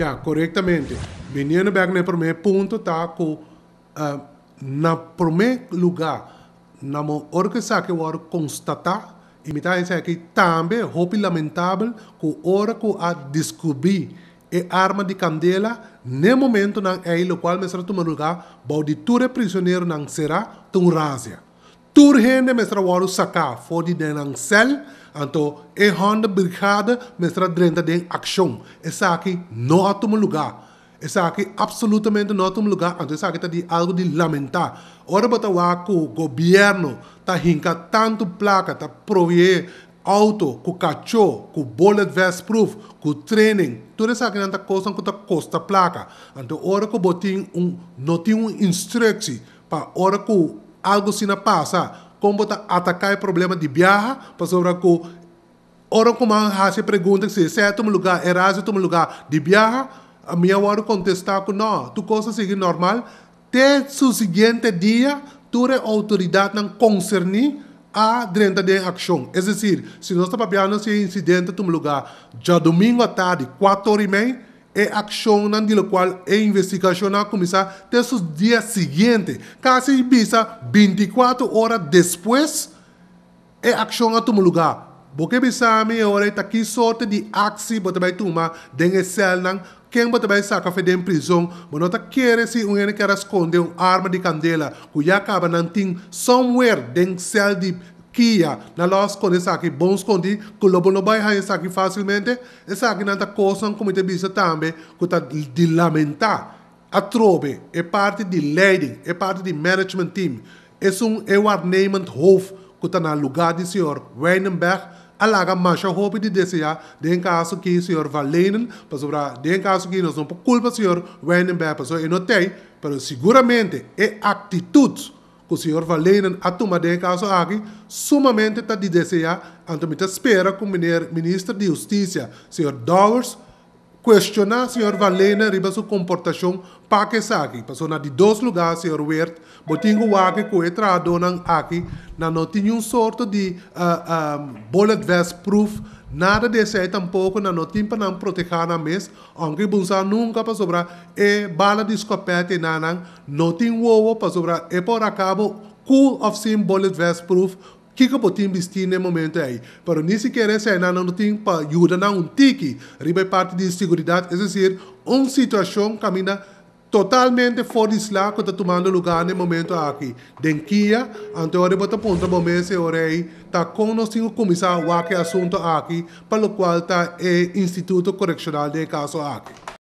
yeah, corretamente. Menino Bergner no primeiro, ponto está com uh, eh, na primeiro lugar, na hora que que eu constatar, e me está aqui também, roupa lamentável, que hora que a descobri, e arma de candela, nem momento não é o qual me será tomar lugar, bauditura prisioneiro não será tão razia. Toerhinde mesra waru saka for di denang sel anto e honda brigada mesra drenta den action. Essa aqui não atum lugar. Essa aqui absolutamente não atum lugar. Anto essa aqui tá de algo de lamentar. Ora batawaku o governo tá hinca tanto placa tá prover auto, com cachorro, com bullet vest proof, com training, tudo isso aqui não está custando que placa. anto ora que botin um, não tem uma instrução para hora algo se não passa. Como tá atacar o problema de viagem, para sobre que ora como a se pergunta se certo é lugar era certo lugar de viagem, a minha hora contestar que não, tu coisa seguir normal. Até o seguinte dia, tu é autoridade não concerni a dentro de ação. É dizer, se nós estamos tá vendo esse é incidente em um lugar, já domingo à tarde, quatro horas e meia, é acción en la cual é investigação a comenzar de sus seguintes, siguientes. Casi bisa 24 horas después, la ação a tu lugar. Porque bisa mi ahora ta aquí sorte de axi, bote vai tuma, den eselnan, quem bote vai saca fede prisão, mas nota quer se um ene quer esconder um arma de candela, cuja já tem somewhere den cel de na ना लॉस कोने साकी bons condi que lobo no vai raia saque facilmente e saque nanta coisa como te bisa também que tá de lamentar a trobe é parte de leiding é parte de management team é um é waarnemend hof que tá na lugar de senhor Weinenberg alaga masha hope de deseja den caso que senhor valenen para sobra den caso que nos não por culpa senhor Weinenberg para e enotei pero seguramente é atitude o senhor Valenen em caso aqui, sumamente está de desejar, antes de espera com o ministro de Justiça, senhor Dowers, questionar Sr. Valena riba sua comportação para que saque. Passou na de dois lugares, Sr. Wert, botingo aqui, coetra adonan aqui, na não tinha um sorte de uh, ah, um, ah, bullet vest proof, nada desse aí tampouco, na não tinha para proteger na mesa, onde bunsa nunca para sobrar, e bala de escopete, nanan, não tinha ovo para sobrar, e por acabo, cool of sim bullet vest proof, que kika botim vestir ne momento aí. Pero nisi querer se ainda não tem para ajuda na um tiki. riba parte de seguridade, é dizer, uma situação camina totalmente fora de lá que está tomando lugar no momento aqui. Denkia, ante hora bota ponta bombense orei, tá com nós tinha começar o assunto aqui, para o qual tá é Instituto Correccional de Caso aqui.